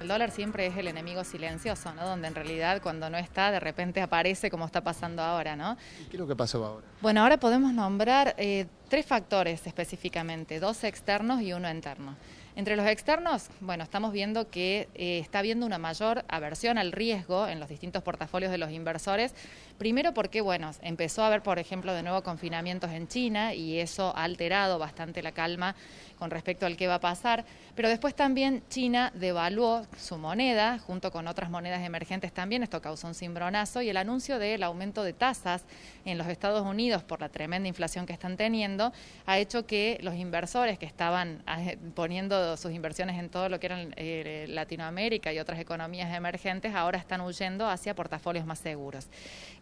El dólar siempre es el enemigo silencioso, ¿no? Donde en realidad cuando no está, de repente aparece como está pasando ahora, ¿no? qué es lo que pasó ahora? Bueno, ahora podemos nombrar eh, tres factores específicamente, dos externos y uno interno. Entre los externos, bueno, estamos viendo que eh, está habiendo una mayor aversión al riesgo en los distintos portafolios de los inversores. Primero porque, bueno, empezó a haber, por ejemplo, de nuevo confinamientos en China y eso ha alterado bastante la calma con respecto al qué va a pasar. Pero después también China devaluó su moneda junto con otras monedas emergentes también. Esto causó un cimbronazo y el anuncio del aumento de tasas en los Estados Unidos por la tremenda inflación que están teniendo ha hecho que los inversores que estaban eh, poniendo sus inversiones en todo lo que eran eh, Latinoamérica y otras economías emergentes, ahora están huyendo hacia portafolios más seguros.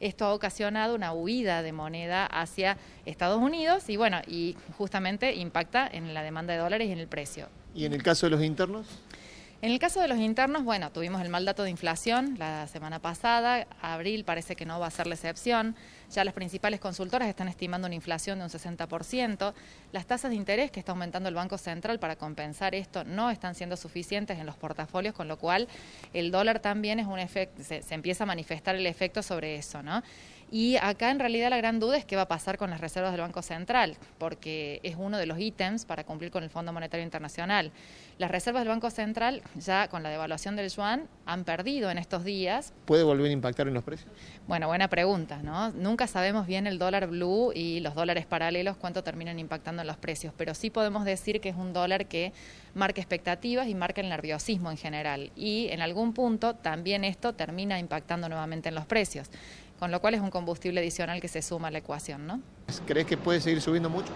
Esto ha ocasionado una huida de moneda hacia Estados Unidos y bueno, y justamente impacta en la demanda de dólares y en el precio. ¿Y en el caso de los internos? En el caso de los internos, bueno, tuvimos el mal dato de inflación la semana pasada, abril parece que no va a ser la excepción, ya las principales consultoras están estimando una inflación de un 60%, las tasas de interés que está aumentando el Banco Central para compensar esto no están siendo suficientes en los portafolios, con lo cual el dólar también es un efecto, se, se empieza a manifestar el efecto sobre eso, ¿no? Y acá en realidad la gran duda es qué va a pasar con las reservas del Banco Central, porque es uno de los ítems para cumplir con el Fondo Monetario Internacional. Las reservas del Banco Central ya con la devaluación del yuan han perdido en estos días. ¿Puede volver a impactar en los precios? Bueno, buena pregunta, ¿no? Nunca sabemos bien el dólar blue y los dólares paralelos cuánto terminan impactando en los precios, pero sí podemos decir que es un dólar que marca expectativas y marca el nerviosismo en general. Y en algún punto también esto termina impactando nuevamente en los precios con lo cual es un combustible adicional que se suma a la ecuación. ¿no? ¿Crees que puede seguir subiendo mucho?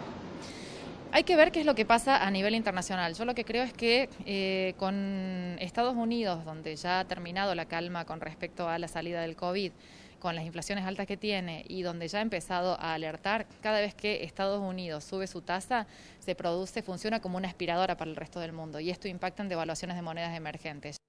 Hay que ver qué es lo que pasa a nivel internacional. Yo lo que creo es que eh, con Estados Unidos, donde ya ha terminado la calma con respecto a la salida del COVID, con las inflaciones altas que tiene y donde ya ha empezado a alertar, cada vez que Estados Unidos sube su tasa, se produce, funciona como una aspiradora para el resto del mundo y esto impacta en devaluaciones de monedas emergentes.